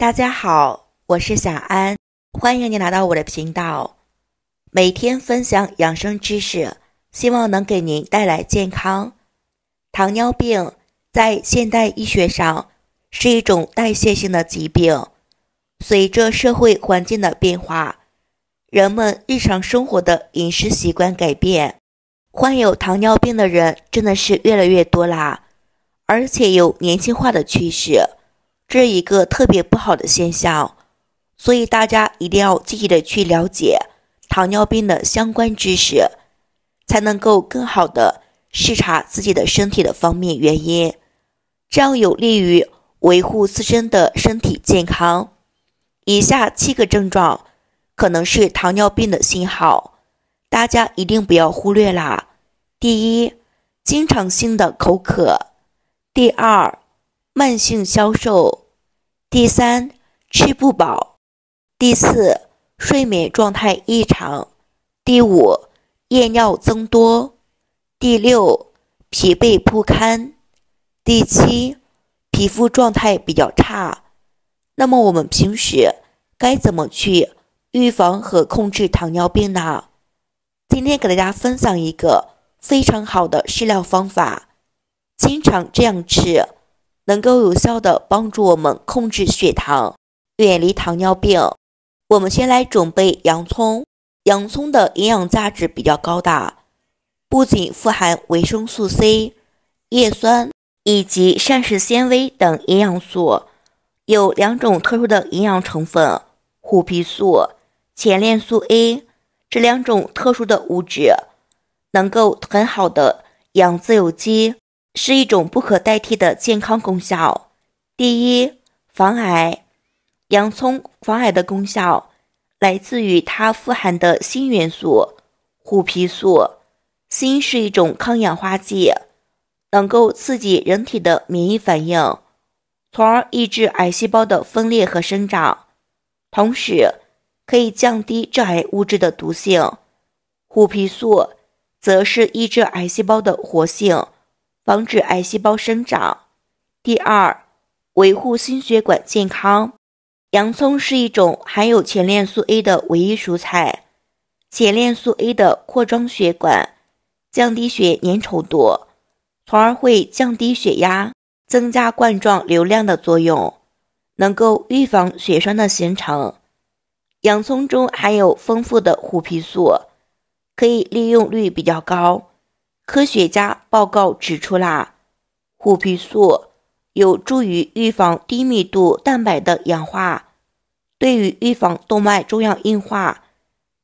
大家好，我是小安，欢迎您来到我的频道，每天分享养生知识，希望能给您带来健康。糖尿病在现代医学上是一种代谢性的疾病，随着社会环境的变化，人们日常生活的饮食习惯改变，患有糖尿病的人真的是越来越多啦，而且有年轻化的趋势。这一个特别不好的现象，所以大家一定要积极的去了解糖尿病的相关知识，才能够更好的视察自己的身体的方面原因，这样有利于维护自身的身体健康。以下七个症状可能是糖尿病的信号，大家一定不要忽略啦。第一，经常性的口渴；第二，慢性消瘦，第三吃不饱，第四睡眠状态异常，第五夜尿增多，第六疲惫不堪，第七皮肤状态比较差。那么我们平时该怎么去预防和控制糖尿病呢？今天给大家分享一个非常好的食疗方法，经常这样吃。能够有效的帮助我们控制血糖，远离糖尿病。我们先来准备洋葱，洋葱的营养价值比较高大，不仅富含维生素 C、叶酸以及膳食纤维等营养素，有两种特殊的营养成分——虎皮素、前链素 A，这两种特殊的物质能够很好的养自由基。是一种不可代替的健康功效。第一，防癌。洋葱防癌的功效来自于它富含的锌元素——虎皮素。锌是一种抗氧化剂，能够刺激人体的免疫反应，从而抑制癌细胞的分裂和生长，同时可以降低致癌物质的毒性。虎皮素则是抑制癌细胞的活性。防止癌细胞生长。第二，维护心血管健康。洋葱是一种含有前列素 A 的唯一蔬菜，前列素 A 的扩张血管、降低血粘稠度，从而会降低血压、增加冠状流量的作用，能够预防血栓的形成。洋葱中含有丰富的虎皮素，可以利用率比较高。科学家报告指出啦，虎皮素有助于预防低密度蛋白的氧化，对于预防动脉粥样硬化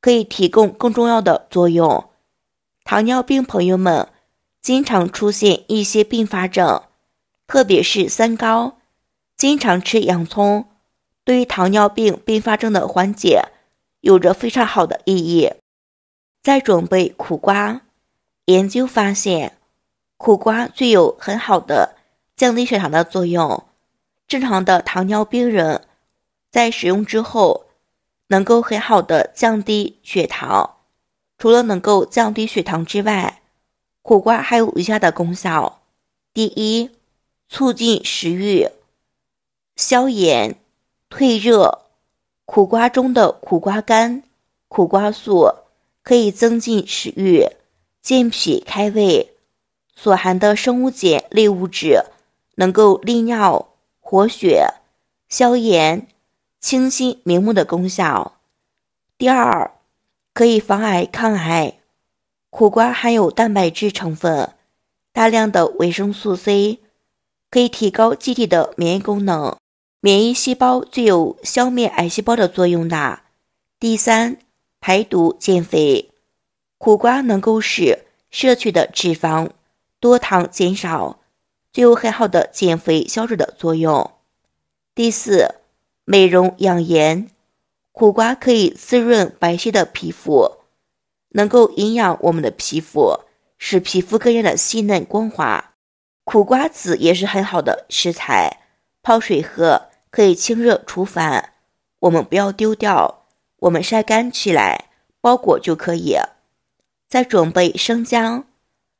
可以提供更重要的作用。糖尿病朋友们经常出现一些并发症，特别是三高，经常吃洋葱对于糖尿病并发症的缓解有着非常好的意义。再准备苦瓜。研究发现，苦瓜具有很好的降低血糖的作用。正常的糖尿病人在使用之后，能够很好的降低血糖。除了能够降低血糖之外，苦瓜还有以下的功效：第一，促进食欲，消炎退热。苦瓜中的苦瓜苷、苦瓜素可以增进食欲。健脾开胃，所含的生物碱类物质能够利尿、活血、消炎、清新明目的功效。第二，可以防癌抗癌。苦瓜含有蛋白质成分，大量的维生素 C，可以提高机体的免疫功能，免疫细胞具有消灭癌细胞的作用的。第三，排毒减肥。苦瓜能够使摄取的脂肪、多糖减少，具有很好的减肥、消脂的作用。第四，美容养颜，苦瓜可以滋润白皙的皮肤，能够营养我们的皮肤，使皮肤更加的细嫩光滑。苦瓜籽也是很好的食材，泡水喝可以清热除烦，我们不要丢掉，我们晒干起来，包裹就可以。再准备生姜，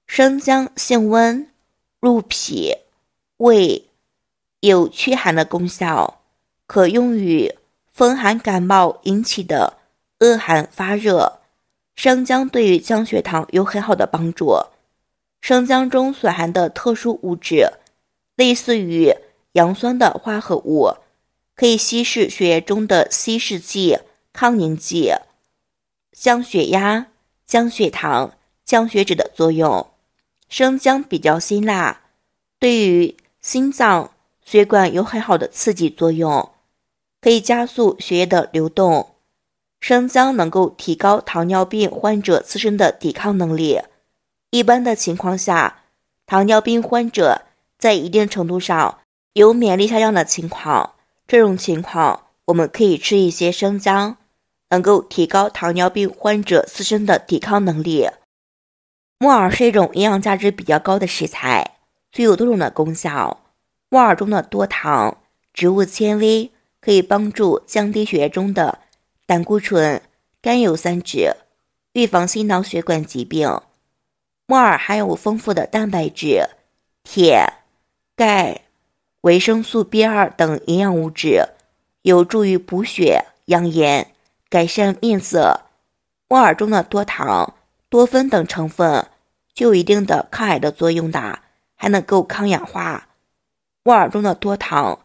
生姜性温，入脾胃，有驱寒的功效，可用于风寒感冒引起的恶寒发热。生姜对于降血糖有很好的帮助。生姜中所含的特殊物质，类似于洋酸的化合物，可以稀释血液中的稀释剂、抗凝剂，降血压。降血糖、降血脂的作用。生姜比较辛辣，对于心脏血管有很好的刺激作用，可以加速血液的流动。生姜能够提高糖尿病患者自身的抵抗能力。一般的情况下，糖尿病患者在一定程度上有免疫力下降的情况，这种情况我们可以吃一些生姜。能够提高糖尿病患者自身的抵抗能力。木耳是一种营养价值比较高的食材，具有多种的功效。木耳中的多糖、植物纤维可以帮助降低血液中的胆固醇、甘油三酯，预防心脑血管疾病。木耳含有丰富的蛋白质、铁、钙、维生素 B 二等营养物质，有助于补血养颜。改善面色，木耳中的多糖、多酚等成分具有一定的抗癌的作用的，还能够抗氧化。木耳中的多糖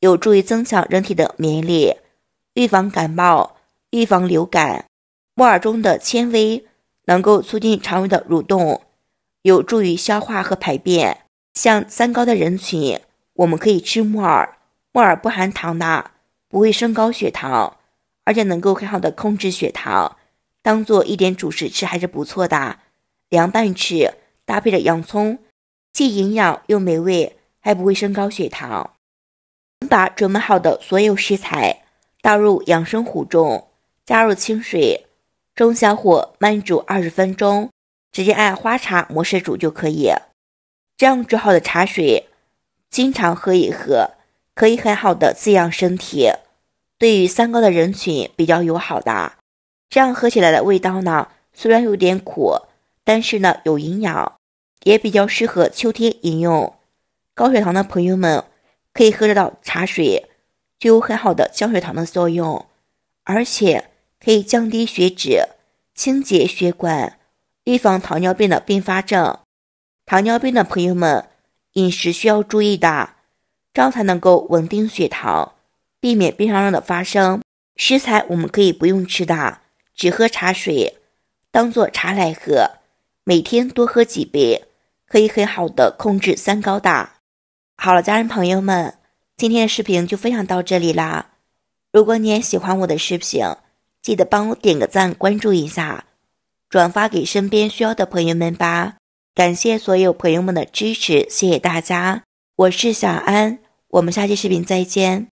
有助于增强人体的免疫力，预防感冒、预防流感。木耳中的纤维能够促进肠胃的蠕动，有助于消化和排便。像三高的人群，我们可以吃木耳，木耳不含糖的，不会升高血糖。而且能够很好的控制血糖，当做一点主食吃还是不错的。凉拌吃，搭配着洋葱，既营养又美味，还不会升高血糖。把准备好的所有食材倒入养生壶中，加入清水，中小火慢煮二十分钟，直接按花茶模式煮就可以。这样煮好的茶水，经常喝一喝，可以很好的滋养身体。对于三高的人群比较友好的，这样喝起来的味道呢，虽然有点苦，但是呢有营养，也比较适合秋天饮用。高血糖的朋友们可以喝这道茶水，具有很好的降血糖的作用，而且可以降低血脂、清洁血管、预防糖尿病的并发症。糖尿病的朋友们饮食需要注意的，这样才能够稳定血糖。避免箱上的发生。食材我们可以不用吃的，只喝茶水，当做茶来喝，每天多喝几杯，可以很好的控制三高的。好了，家人朋友们，今天的视频就分享到这里啦。如果你也喜欢我的视频，记得帮我点个赞，关注一下，转发给身边需要的朋友们吧。感谢所有朋友们的支持，谢谢大家。我是小安，我们下期视频再见。